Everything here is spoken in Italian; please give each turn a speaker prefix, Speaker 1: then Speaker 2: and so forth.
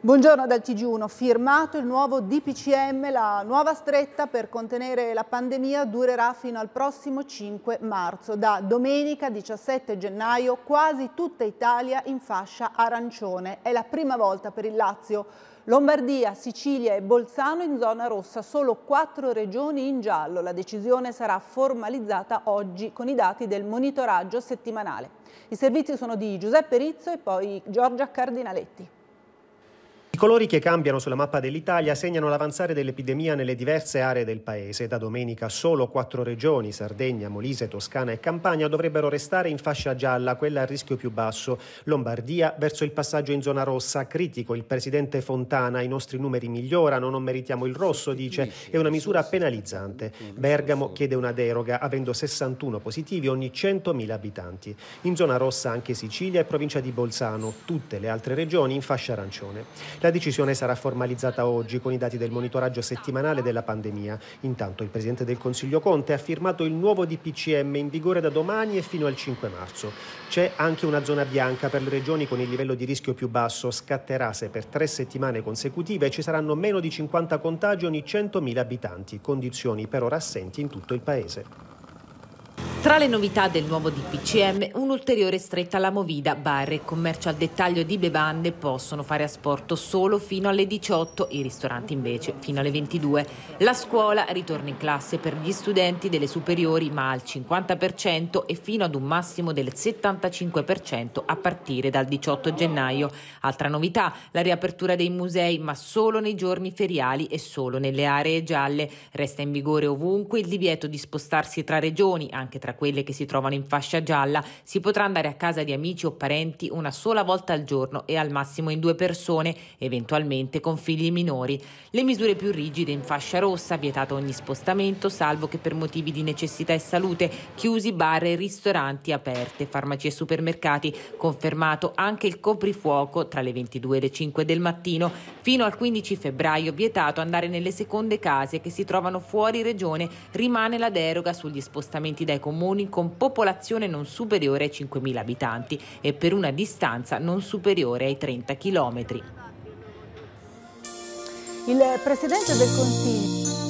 Speaker 1: Buongiorno dal TG1, firmato il nuovo DPCM, la nuova stretta per contenere la pandemia durerà fino al prossimo 5 marzo. Da domenica 17 gennaio quasi tutta Italia in fascia arancione. È la prima volta per il Lazio. Lombardia, Sicilia e Bolzano in zona rossa, solo quattro regioni in giallo. La decisione sarà formalizzata oggi con i dati del monitoraggio settimanale. I servizi sono di Giuseppe Rizzo e poi Giorgia Cardinaletti.
Speaker 2: I colori che cambiano sulla mappa dell'Italia segnano l'avanzare dell'epidemia nelle diverse aree del paese. Da domenica solo quattro regioni, Sardegna, Molise, Toscana e Campania, dovrebbero restare in fascia gialla, quella a rischio più basso. Lombardia verso il passaggio in zona rossa, critico il presidente Fontana, i nostri numeri migliorano, non meritiamo il rosso, dice, è una misura penalizzante. Bergamo chiede una deroga, avendo 61 positivi ogni 100.000 abitanti. In zona rossa anche Sicilia e provincia di Bolzano, tutte le altre regioni in fascia arancione. La la decisione sarà formalizzata oggi con i dati del monitoraggio settimanale della pandemia. Intanto il Presidente del Consiglio Conte ha firmato il nuovo DPCM in vigore da domani e fino al 5 marzo. C'è anche una zona bianca per le regioni con il livello di rischio più basso. Scatterà se per tre settimane consecutive ci saranno meno di 50 contagi ogni 100.000 abitanti, condizioni per ora assenti in tutto il Paese.
Speaker 3: Tra le novità del nuovo DPCM, un'ulteriore stretta alla movida, bar e commercio al dettaglio di bevande possono fare asporto solo fino alle 18, i ristoranti invece fino alle 22. La scuola ritorna in classe per gli studenti delle superiori ma al 50% e fino ad un massimo del 75% a partire dal 18 gennaio. Altra novità, la riapertura dei musei ma solo nei giorni feriali e solo nelle aree gialle. Resta in vigore ovunque il divieto di spostarsi tra regioni, anche tra quelle che si trovano in fascia gialla, si potrà andare a casa di amici o parenti una sola volta al giorno e al massimo in due persone, eventualmente con figli minori. Le misure più rigide in fascia rossa, vietato ogni spostamento, salvo che per motivi di necessità e salute, chiusi bar e ristoranti aperte, farmacie e supermercati, confermato anche il coprifuoco tra le 22 e le 5 del mattino, fino al 15 febbraio vietato andare nelle seconde case che si trovano fuori regione, rimane la deroga sugli spostamenti dai comuni comuni con popolazione non superiore ai 5.000 abitanti e per una distanza non superiore ai 30 km.
Speaker 1: Il Presidente del Consiglio